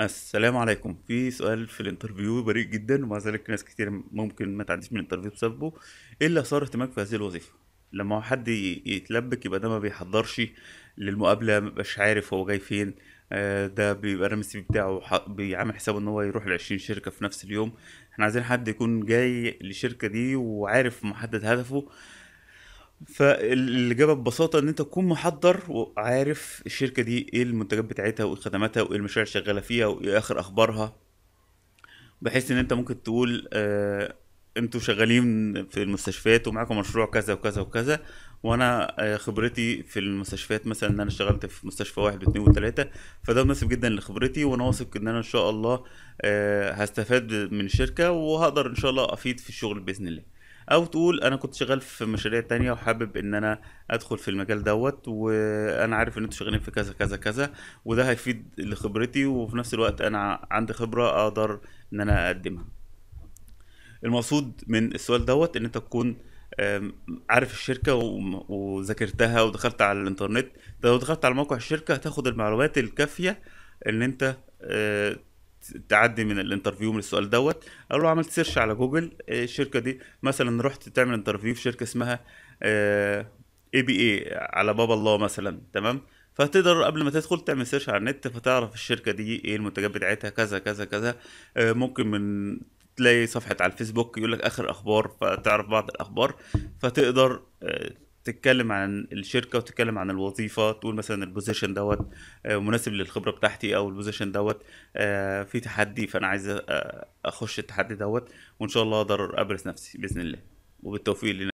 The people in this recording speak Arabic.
السلام عليكم في سؤال في الانترفيو بريء جدا ومع ذلك ناس كتير ممكن ما تعديش من الانترفيو بسببه ايه اللي صار اهتمامك في هذه الوظيفه لما حد يتلبك يبقى ده ما بيحضرش للمقابله مبقاش عارف هو جاي فين آه، ده بيبقى رامي السي بتاعه بيعمل حسابه ان هو يروح ل 20 شركه في نفس اليوم احنا عايزين حد يكون جاي للشركه دي وعارف محدد هدفه فالاجابه ببساطه ان انت تكون محضر وعارف الشركه دي ايه المنتجات بتاعتها وايه خدماتها وايه المشاريع اللي شغاله فيها وايه اخر اخبارها بحيث ان انت ممكن تقول آه انتوا شغالين في المستشفيات ومعاكم مشروع كذا وكذا وكذا وانا آه، خبرتي في المستشفيات مثلا ان انا اشتغلت في مستشفى واحد واثنين وثلاثه فده مناسب جدا لخبرتي وانا واثق ان انا ان شاء الله آه، هستفاد من الشركه وهقدر ان شاء الله افيد في الشغل باذن الله او تقول انا كنت شغال في مشاريع تانية وحابب ان انا ادخل في المجال دوت وانا عارف ان انتوا شغالين في كذا كذا كذا وده هيفيد لخبرتي وفي نفس الوقت انا عندي خبره اقدر ان انا اقدمها المقصود من السؤال دوت ان انت تكون عارف الشركه وذاكرتها ودخلت على الانترنت لو دخلت على موقع الشركه هتاخد المعلومات الكافيه ان انت آه، تعدي من الانترفيو من السؤال دوت قالوا له عملت سيرش على جوجل آه، الشركه دي مثلا رحت تعمل انترفيو في شركه اسمها اي بي اي على باب الله مثلا تمام فتقدر قبل ما تدخل تعمل سيرش على النت فتعرف الشركه دي ايه المنتجات بتاعتها كذا كذا كذا آه، ممكن من تلاقي صفحه على الفيسبوك يقول لك اخر اخبار فتعرف بعض الاخبار فتقدر آه، تتكلم عن الشركه وتتكلم عن الوظيفه تقول مثلا البوزيشن دوت آه، مناسب للخبره بتاعتي او البوزيشن دوت آه، في تحدي فانا عايز آه، اخش التحدي دوت وان شاء الله اقدر ابرز نفسي باذن الله وبالتوفيق لنا